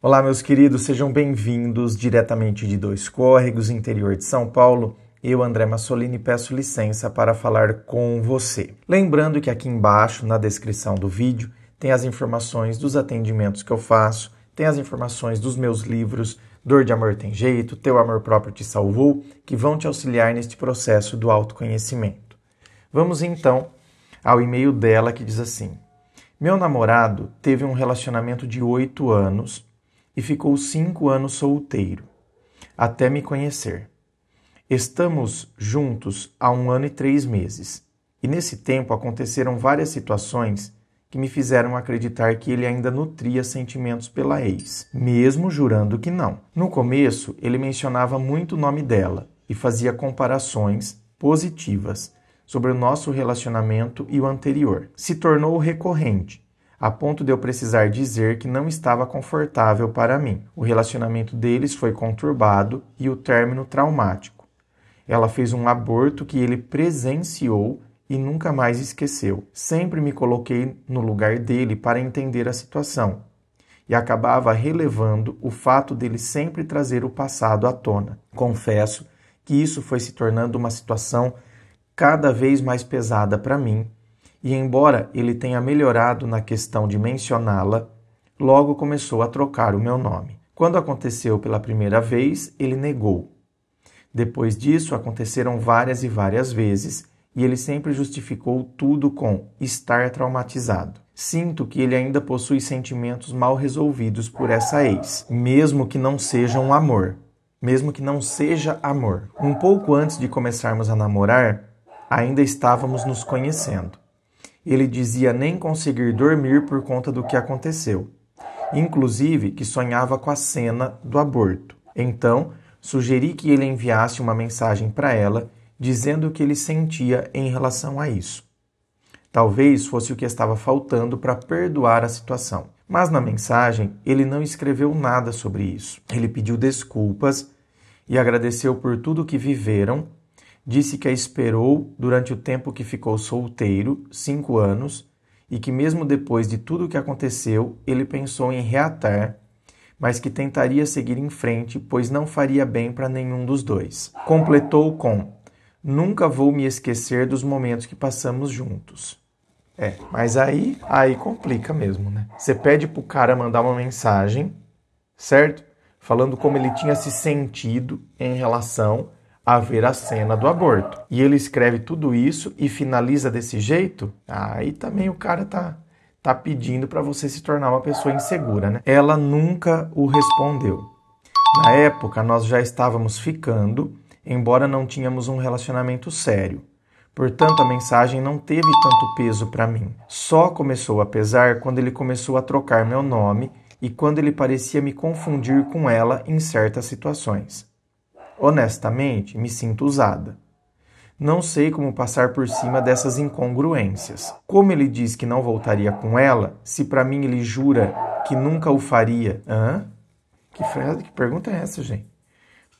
Olá, meus queridos, sejam bem-vindos diretamente de Dois Córregos, interior de São Paulo. Eu, André Massolini, peço licença para falar com você. Lembrando que aqui embaixo, na descrição do vídeo, tem as informações dos atendimentos que eu faço, tem as informações dos meus livros Dor de Amor Tem Jeito, Teu Amor Próprio Te Salvou, que vão te auxiliar neste processo do autoconhecimento. Vamos então ao e-mail dela que diz assim: Meu namorado teve um relacionamento de oito anos e ficou cinco anos solteiro, até me conhecer. Estamos juntos há um ano e três meses, e nesse tempo aconteceram várias situações que me fizeram acreditar que ele ainda nutria sentimentos pela ex, mesmo jurando que não. No começo, ele mencionava muito o nome dela e fazia comparações positivas sobre o nosso relacionamento e o anterior. Se tornou recorrente a ponto de eu precisar dizer que não estava confortável para mim. O relacionamento deles foi conturbado e o término traumático. Ela fez um aborto que ele presenciou e nunca mais esqueceu. Sempre me coloquei no lugar dele para entender a situação e acabava relevando o fato dele sempre trazer o passado à tona. Confesso que isso foi se tornando uma situação cada vez mais pesada para mim e, embora ele tenha melhorado na questão de mencioná-la, logo começou a trocar o meu nome. Quando aconteceu pela primeira vez, ele negou. Depois disso, aconteceram várias e várias vezes, e ele sempre justificou tudo com estar traumatizado. Sinto que ele ainda possui sentimentos mal resolvidos por essa ex, mesmo que não seja um amor. Mesmo que não seja amor. Um pouco antes de começarmos a namorar, ainda estávamos nos conhecendo. Ele dizia nem conseguir dormir por conta do que aconteceu, inclusive que sonhava com a cena do aborto. Então, sugeri que ele enviasse uma mensagem para ela dizendo o que ele sentia em relação a isso. Talvez fosse o que estava faltando para perdoar a situação. Mas na mensagem ele não escreveu nada sobre isso. Ele pediu desculpas e agradeceu por tudo que viveram Disse que a esperou durante o tempo que ficou solteiro, cinco anos, e que, mesmo depois de tudo o que aconteceu, ele pensou em reatar, mas que tentaria seguir em frente, pois não faria bem para nenhum dos dois. Completou com: Nunca vou me esquecer dos momentos que passamos juntos. É, mas aí, aí complica mesmo, né? Você pede pro cara mandar uma mensagem, certo? Falando como ele tinha se sentido em relação haver a cena do aborto. E ele escreve tudo isso e finaliza desse jeito? Aí também o cara tá tá pedindo para você se tornar uma pessoa insegura, né? Ela nunca o respondeu. Na época nós já estávamos ficando, embora não tínhamos um relacionamento sério. Portanto, a mensagem não teve tanto peso para mim. Só começou a pesar quando ele começou a trocar meu nome e quando ele parecia me confundir com ela em certas situações. Honestamente, me sinto usada. Não sei como passar por cima dessas incongruências. Como ele diz que não voltaria com ela, se para mim ele jura que nunca o faria? Hã? Que frase, que pergunta é essa, gente?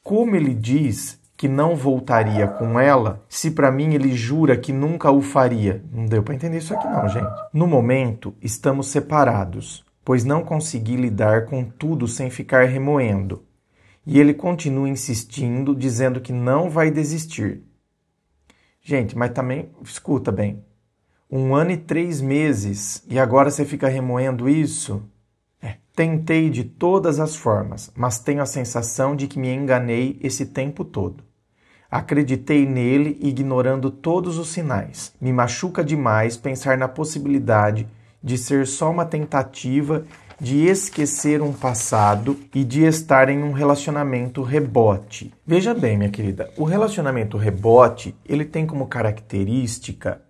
Como ele diz que não voltaria com ela, se para mim ele jura que nunca o faria? Não deu para entender isso aqui não, gente. No momento, estamos separados, pois não consegui lidar com tudo sem ficar remoendo. E ele continua insistindo, dizendo que não vai desistir. Gente, mas também, escuta bem, um ano e três meses e agora você fica remoendo isso? É. Tentei de todas as formas, mas tenho a sensação de que me enganei esse tempo todo. Acreditei nele, ignorando todos os sinais. Me machuca demais pensar na possibilidade de ser só uma tentativa de esquecer um passado e de estar em um relacionamento rebote. Veja bem, minha querida, o relacionamento rebote, ele tem como característica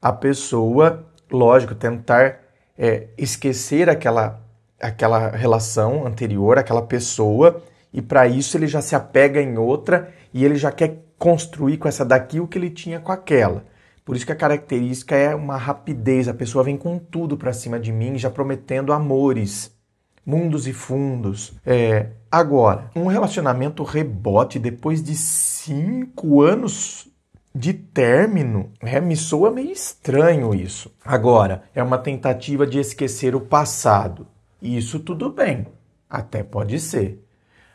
a pessoa, lógico, tentar é, esquecer aquela, aquela relação anterior, aquela pessoa, e para isso ele já se apega em outra e ele já quer construir com essa daqui o que ele tinha com aquela. Por isso que a característica é uma rapidez, a pessoa vem com tudo para cima de mim, já prometendo amores, mundos e fundos. É, agora, um relacionamento rebote depois de cinco anos de término, é, me soa meio estranho isso. Agora, é uma tentativa de esquecer o passado. Isso tudo bem, até pode ser.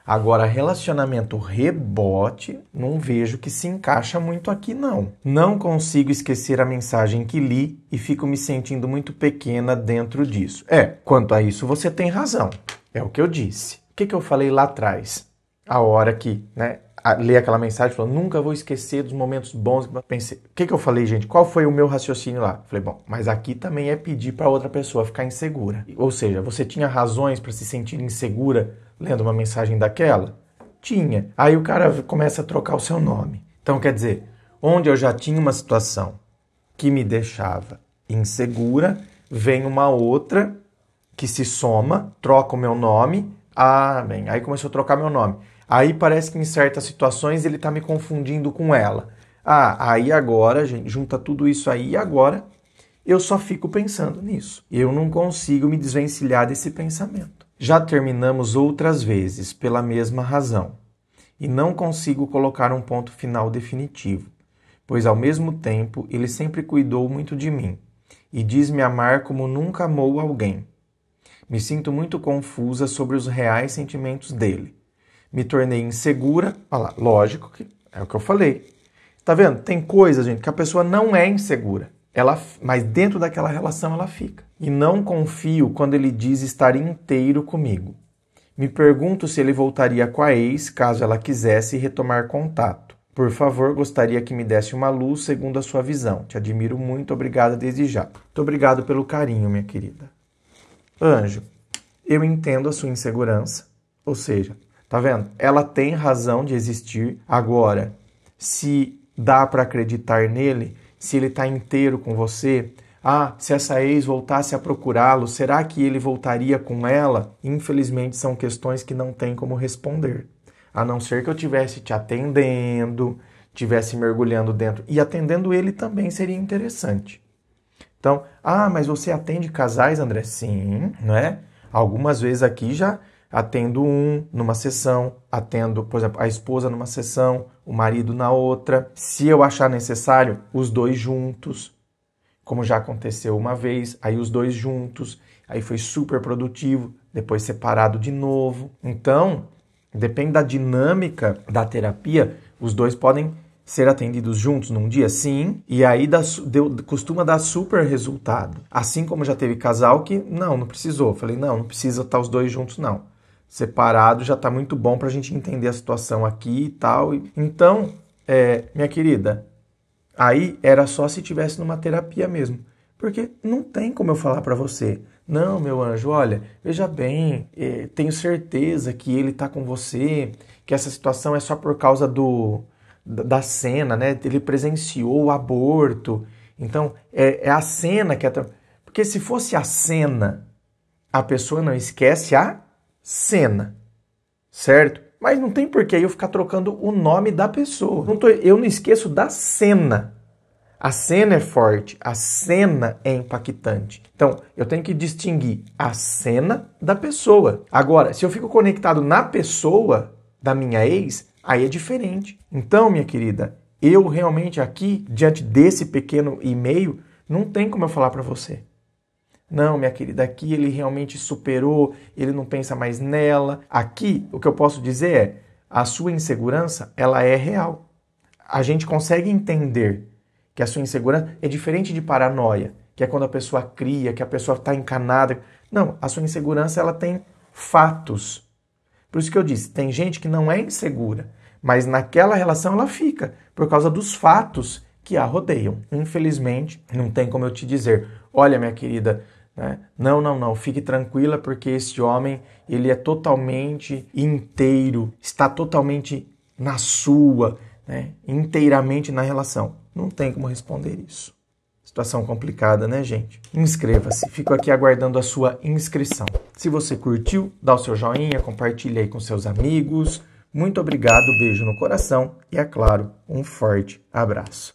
Agora, relacionamento rebote, não vejo que se encaixa muito aqui, não. Não consigo esquecer a mensagem que li e fico me sentindo muito pequena dentro disso. É, quanto a isso, você tem razão. É o que eu disse. O que, que eu falei lá atrás? A hora que, né? ler aquela mensagem falou nunca vou esquecer dos momentos bons. Pensei, o que, que eu falei, gente? Qual foi o meu raciocínio lá? Falei, bom, mas aqui também é pedir para outra pessoa ficar insegura. Ou seja, você tinha razões para se sentir insegura lendo uma mensagem daquela? Tinha. Aí o cara começa a trocar o seu nome. Então, quer dizer, onde eu já tinha uma situação que me deixava insegura, vem uma outra que se soma, troca o meu nome. Ah, bem, aí começou a trocar meu nome. Aí parece que em certas situações ele está me confundindo com ela. Ah, aí agora, gente, junta tudo isso aí e agora eu só fico pensando nisso. Eu não consigo me desvencilhar desse pensamento. Já terminamos outras vezes pela mesma razão e não consigo colocar um ponto final definitivo, pois ao mesmo tempo ele sempre cuidou muito de mim e diz me amar como nunca amou alguém. Me sinto muito confusa sobre os reais sentimentos dele me tornei insegura. Olha lá, lógico que é o que eu falei. Tá vendo? Tem coisas, gente, que a pessoa não é insegura. Ela, mas dentro daquela relação ela fica. E não confio quando ele diz estar inteiro comigo. Me pergunto se ele voltaria com a ex caso ela quisesse retomar contato. Por favor, gostaria que me desse uma luz segundo a sua visão. Te admiro muito, obrigada desde já. Muito obrigado pelo carinho, minha querida. Anjo, eu entendo a sua insegurança, ou seja, Tá vendo? Ela tem razão de existir agora. Se dá para acreditar nele, se ele tá inteiro com você, ah, se essa ex voltasse a procurá-lo, será que ele voltaria com ela? Infelizmente são questões que não tem como responder. A não ser que eu tivesse te atendendo, tivesse mergulhando dentro e atendendo ele também seria interessante. Então, ah, mas você atende casais, André? Sim, né? Algumas vezes aqui já atendo um numa sessão, atendo, por exemplo, a esposa numa sessão, o marido na outra. Se eu achar necessário, os dois juntos, como já aconteceu uma vez, aí os dois juntos, aí foi super produtivo, depois separado de novo. Então, depende da dinâmica da terapia, os dois podem ser atendidos juntos num dia, sim, e aí dá, deu, costuma dar super resultado. Assim como já teve casal que, não, não precisou. Falei, não, não precisa estar os dois juntos, não separado já está muito bom para a gente entender a situação aqui e tal. Então, é, minha querida, aí era só se tivesse numa terapia mesmo. Porque não tem como eu falar para você, não, meu anjo, olha, veja bem, é, tenho certeza que ele está com você, que essa situação é só por causa do da cena, né? Ele presenciou o aborto. Então, é, é a cena que é. Porque se fosse a cena, a pessoa não esquece a cena, certo? Mas não tem porquê eu ficar trocando o nome da pessoa. Não tô, eu não esqueço da cena. A cena é forte, a cena é impactante. Então, eu tenho que distinguir a cena da pessoa. Agora, se eu fico conectado na pessoa da minha ex, aí é diferente. Então, minha querida, eu realmente aqui, diante desse pequeno e-mail, não tem como eu falar para você. Não, minha querida, aqui ele realmente superou, ele não pensa mais nela. Aqui, o que eu posso dizer é, a sua insegurança, ela é real. A gente consegue entender que a sua insegurança é diferente de paranoia, que é quando a pessoa cria, que a pessoa está encanada. Não, a sua insegurança, ela tem fatos. Por isso que eu disse, tem gente que não é insegura, mas naquela relação ela fica, por causa dos fatos que a rodeiam. Infelizmente, não tem como eu te dizer, olha, minha querida, né? Não, não, não, fique tranquila porque esse homem, ele é totalmente inteiro, está totalmente na sua, né? inteiramente na relação. Não tem como responder isso. Situação complicada, né, gente? Inscreva-se. Fico aqui aguardando a sua inscrição. Se você curtiu, dá o seu joinha, compartilhe aí com seus amigos. Muito obrigado, beijo no coração e, é claro, um forte abraço.